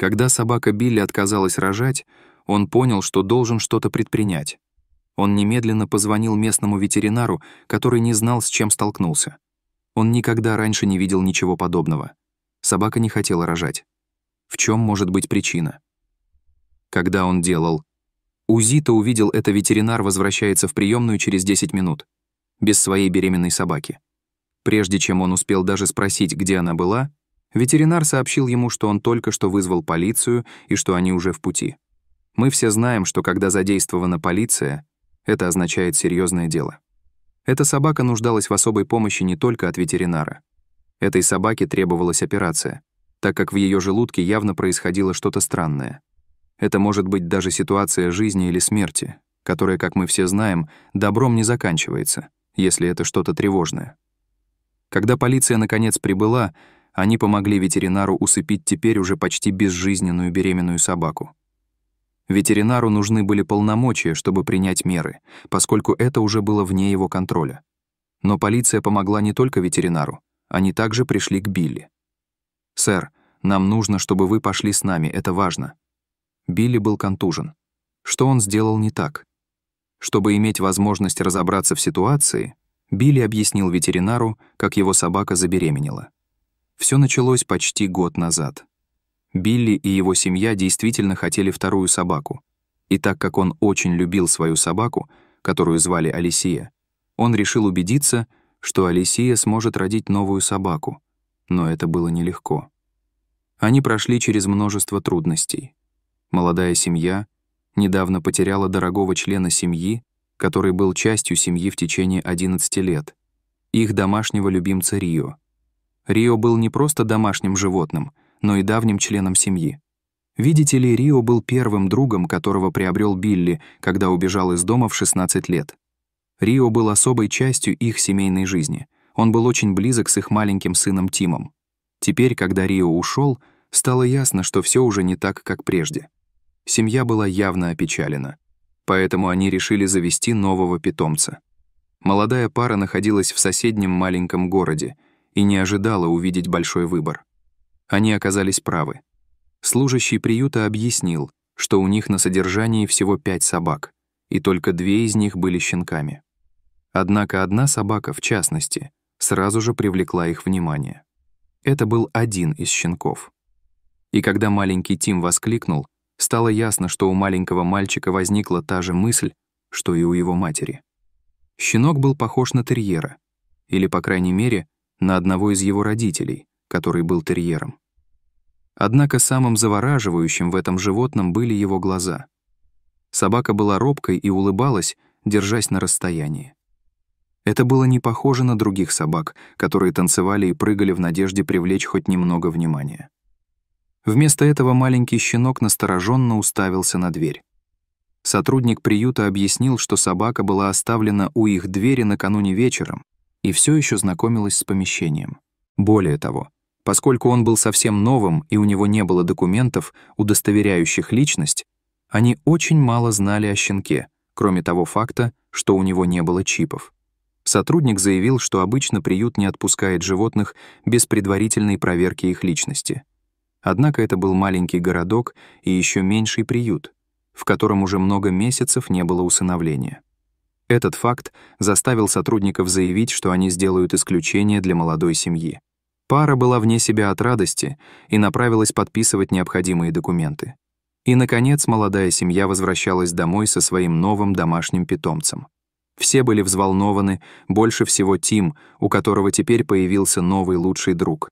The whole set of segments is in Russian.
Когда собака Билли отказалась рожать, он понял, что должен что-то предпринять. Он немедленно позвонил местному ветеринару, который не знал, с чем столкнулся. Он никогда раньше не видел ничего подобного. Собака не хотела рожать. В чем может быть причина? Когда он делал УЗИ-то увидел это ветеринар возвращается в приемную через 10 минут. Без своей беременной собаки. Прежде чем он успел даже спросить, где она была, Ветеринар сообщил ему, что он только что вызвал полицию и что они уже в пути. Мы все знаем, что когда задействована полиция, это означает серьезное дело. Эта собака нуждалась в особой помощи не только от ветеринара. Этой собаке требовалась операция, так как в ее желудке явно происходило что-то странное. Это может быть даже ситуация жизни или смерти, которая, как мы все знаем, добром не заканчивается, если это что-то тревожное. Когда полиция наконец прибыла, они помогли ветеринару усыпить теперь уже почти безжизненную беременную собаку. Ветеринару нужны были полномочия, чтобы принять меры, поскольку это уже было вне его контроля. Но полиция помогла не только ветеринару, они также пришли к Билли. «Сэр, нам нужно, чтобы вы пошли с нами, это важно». Билли был контужен. Что он сделал не так? Чтобы иметь возможность разобраться в ситуации, Билли объяснил ветеринару, как его собака забеременела. Все началось почти год назад. Билли и его семья действительно хотели вторую собаку. И так как он очень любил свою собаку, которую звали Алисия, он решил убедиться, что Алисия сможет родить новую собаку. Но это было нелегко. Они прошли через множество трудностей. Молодая семья недавно потеряла дорогого члена семьи, который был частью семьи в течение 11 лет, их домашнего любимца Рио — Рио был не просто домашним животным, но и давним членом семьи. Видите ли, Рио был первым другом, которого приобрел Билли, когда убежал из дома в 16 лет. Рио был особой частью их семейной жизни. Он был очень близок с их маленьким сыном Тимом. Теперь, когда Рио ушел, стало ясно, что все уже не так, как прежде. Семья была явно опечалена. Поэтому они решили завести нового питомца. Молодая пара находилась в соседнем маленьком городе — и не ожидала увидеть большой выбор. Они оказались правы. Служащий приюта объяснил, что у них на содержании всего пять собак, и только две из них были щенками. Однако одна собака, в частности, сразу же привлекла их внимание. Это был один из щенков. И когда маленький Тим воскликнул, стало ясно, что у маленького мальчика возникла та же мысль, что и у его матери. Щенок был похож на терьера, или, по крайней мере, на одного из его родителей, который был терьером. Однако самым завораживающим в этом животном были его глаза. Собака была робкой и улыбалась, держась на расстоянии. Это было не похоже на других собак, которые танцевали и прыгали в надежде привлечь хоть немного внимания. Вместо этого маленький щенок настороженно уставился на дверь. Сотрудник приюта объяснил, что собака была оставлена у их двери накануне вечером, и все еще знакомилась с помещением. Более того, поскольку он был совсем новым и у него не было документов, удостоверяющих личность, они очень мало знали о щенке, кроме того факта, что у него не было чипов. Сотрудник заявил, что обычно приют не отпускает животных без предварительной проверки их личности. Однако это был маленький городок и еще меньший приют, в котором уже много месяцев не было усыновления. Этот факт заставил сотрудников заявить, что они сделают исключение для молодой семьи. Пара была вне себя от радости и направилась подписывать необходимые документы. И, наконец, молодая семья возвращалась домой со своим новым домашним питомцем. Все были взволнованы, больше всего Тим, у которого теперь появился новый лучший друг.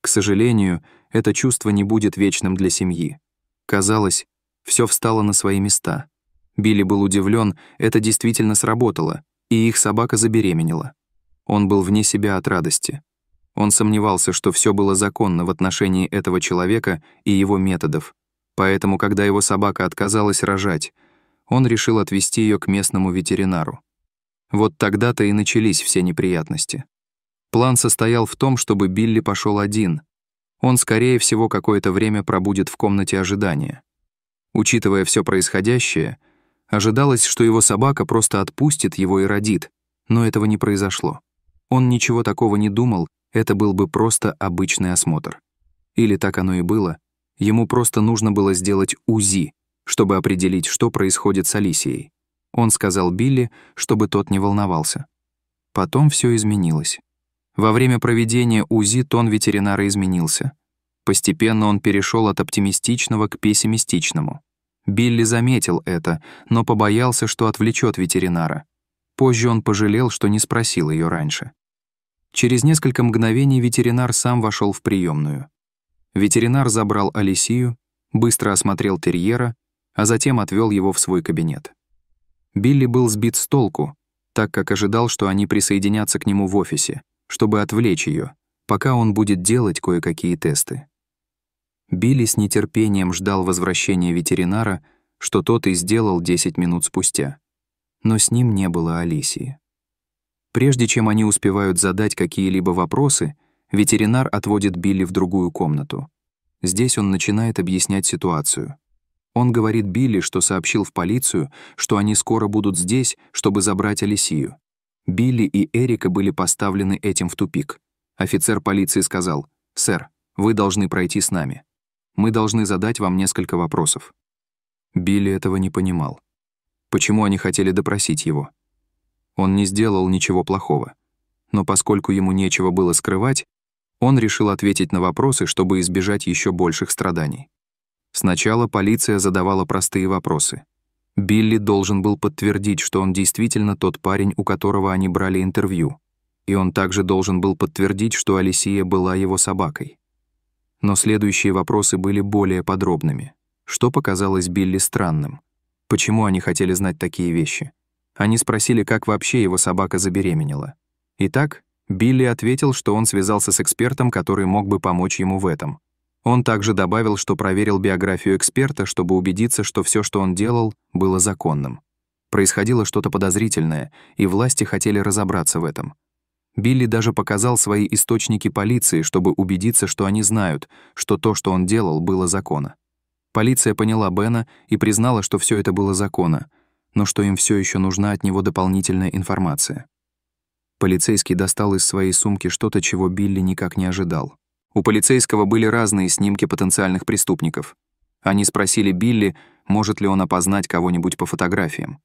К сожалению, это чувство не будет вечным для семьи. Казалось, все встало на свои места. Билли был удивлен, это действительно сработало, и их собака забеременела. Он был вне себя от радости. Он сомневался, что все было законно в отношении этого человека и его методов. Поэтому, когда его собака отказалась рожать, он решил отвезти ее к местному ветеринару. Вот тогда-то и начались все неприятности. План состоял в том, чтобы Билли пошел один. Он, скорее всего, какое-то время пробудет в комнате ожидания. Учитывая все происходящее, Ожидалось, что его собака просто отпустит его и родит, но этого не произошло. Он ничего такого не думал, это был бы просто обычный осмотр. Или так оно и было, ему просто нужно было сделать УЗИ, чтобы определить, что происходит с Алисией. Он сказал Билли, чтобы тот не волновался. Потом все изменилось. Во время проведения УЗИ тон ветеринара изменился. Постепенно он перешел от оптимистичного к пессимистичному. Билли заметил это, но побоялся, что отвлечет ветеринара. Позже он пожалел, что не спросил ее раньше. Через несколько мгновений ветеринар сам вошел в приемную. Ветеринар забрал Алисию, быстро осмотрел терьера, а затем отвел его в свой кабинет. Билли был сбит с толку, так как ожидал, что они присоединятся к нему в офисе, чтобы отвлечь ее, пока он будет делать кое-какие тесты. Билли с нетерпением ждал возвращения ветеринара, что тот и сделал 10 минут спустя. Но с ним не было Алисии. Прежде чем они успевают задать какие-либо вопросы, ветеринар отводит Билли в другую комнату. Здесь он начинает объяснять ситуацию. Он говорит Билли, что сообщил в полицию, что они скоро будут здесь, чтобы забрать Алисию. Билли и Эрика были поставлены этим в тупик. Офицер полиции сказал, «Сэр, вы должны пройти с нами». Мы должны задать вам несколько вопросов». Билли этого не понимал. Почему они хотели допросить его? Он не сделал ничего плохого. Но поскольку ему нечего было скрывать, он решил ответить на вопросы, чтобы избежать еще больших страданий. Сначала полиция задавала простые вопросы. Билли должен был подтвердить, что он действительно тот парень, у которого они брали интервью. И он также должен был подтвердить, что Алисия была его собакой. Но следующие вопросы были более подробными. Что показалось Билли странным? Почему они хотели знать такие вещи? Они спросили, как вообще его собака забеременела. Итак, Билли ответил, что он связался с экспертом, который мог бы помочь ему в этом. Он также добавил, что проверил биографию эксперта, чтобы убедиться, что все, что он делал, было законным. Происходило что-то подозрительное, и власти хотели разобраться в этом. Билли даже показал свои источники полиции, чтобы убедиться, что они знают, что то, что он делал, было закона. Полиция поняла Бена и признала, что все это было закона, но что им все еще нужна от него дополнительная информация. Полицейский достал из своей сумки что-то, чего Билли никак не ожидал. У полицейского были разные снимки потенциальных преступников. Они спросили Билли, может ли он опознать кого-нибудь по фотографиям.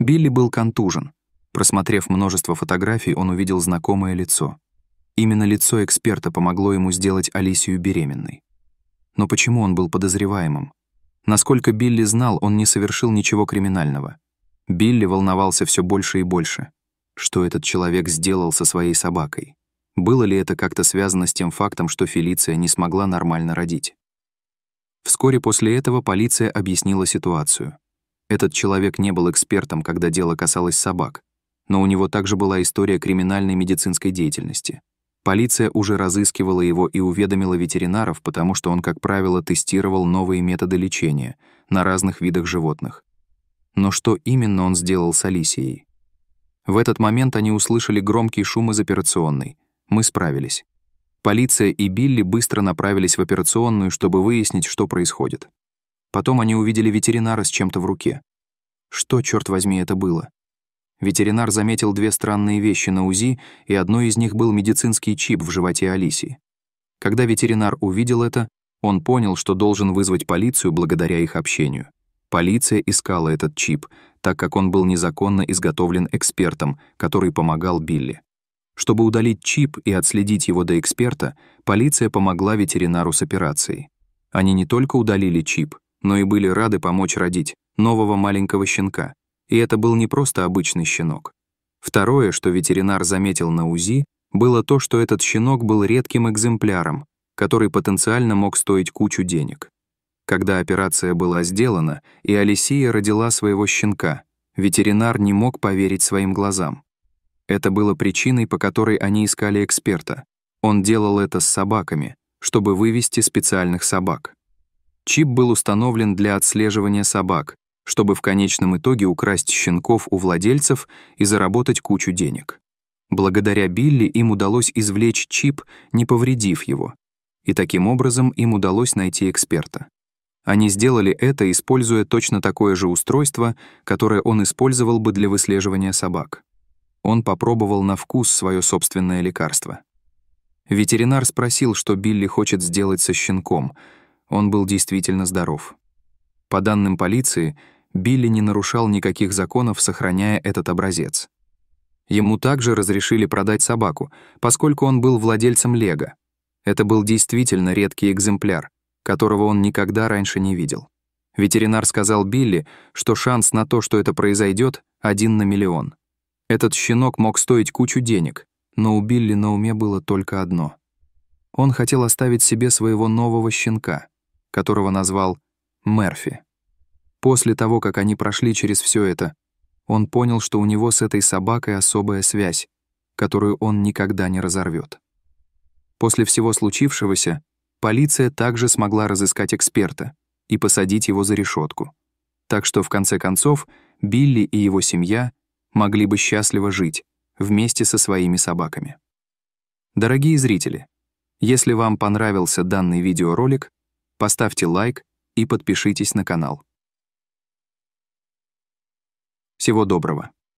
Билли был контужен. Просмотрев множество фотографий, он увидел знакомое лицо. Именно лицо эксперта помогло ему сделать Алисию беременной. Но почему он был подозреваемым? Насколько Билли знал, он не совершил ничего криминального. Билли волновался все больше и больше. Что этот человек сделал со своей собакой? Было ли это как-то связано с тем фактом, что Фелиция не смогла нормально родить? Вскоре после этого полиция объяснила ситуацию. Этот человек не был экспертом, когда дело касалось собак, но у него также была история криминальной медицинской деятельности. Полиция уже разыскивала его и уведомила ветеринаров, потому что он, как правило, тестировал новые методы лечения на разных видах животных. Но что именно он сделал с Алисией? В этот момент они услышали громкий шум из операционной. Мы справились. Полиция и Билли быстро направились в операционную, чтобы выяснить, что происходит. Потом они увидели ветеринара с чем-то в руке. Что, черт возьми, это было? Ветеринар заметил две странные вещи на УЗИ, и одной из них был медицинский чип в животе Алисии. Когда ветеринар увидел это, он понял, что должен вызвать полицию благодаря их общению. Полиция искала этот чип, так как он был незаконно изготовлен экспертом, который помогал Билли. Чтобы удалить чип и отследить его до эксперта, полиция помогла ветеринару с операцией. Они не только удалили чип, но и были рады помочь родить нового маленького щенка — и это был не просто обычный щенок. Второе, что ветеринар заметил на УЗИ, было то, что этот щенок был редким экземпляром, который потенциально мог стоить кучу денег. Когда операция была сделана, и Алисия родила своего щенка, ветеринар не мог поверить своим глазам. Это было причиной, по которой они искали эксперта. Он делал это с собаками, чтобы вывести специальных собак. Чип был установлен для отслеживания собак, чтобы в конечном итоге украсть щенков у владельцев и заработать кучу денег. Благодаря Билли им удалось извлечь чип, не повредив его, и таким образом им удалось найти эксперта. Они сделали это, используя точно такое же устройство, которое он использовал бы для выслеживания собак. Он попробовал на вкус свое собственное лекарство. Ветеринар спросил, что Билли хочет сделать со щенком. Он был действительно здоров. По данным полиции, Билли не нарушал никаких законов, сохраняя этот образец. Ему также разрешили продать собаку, поскольку он был владельцем лего. Это был действительно редкий экземпляр, которого он никогда раньше не видел. Ветеринар сказал Билли, что шанс на то, что это произойдет, один на миллион. Этот щенок мог стоить кучу денег, но у Билли на уме было только одно. Он хотел оставить себе своего нового щенка, которого назвал Мерфи. После того, как они прошли через все это, он понял, что у него с этой собакой особая связь, которую он никогда не разорвет. После всего случившегося, полиция также смогла разыскать эксперта и посадить его за решетку. Так что, в конце концов, Билли и его семья могли бы счастливо жить вместе со своими собаками. Дорогие зрители, если вам понравился данный видеоролик, поставьте лайк и подпишитесь на канал. Всего доброго.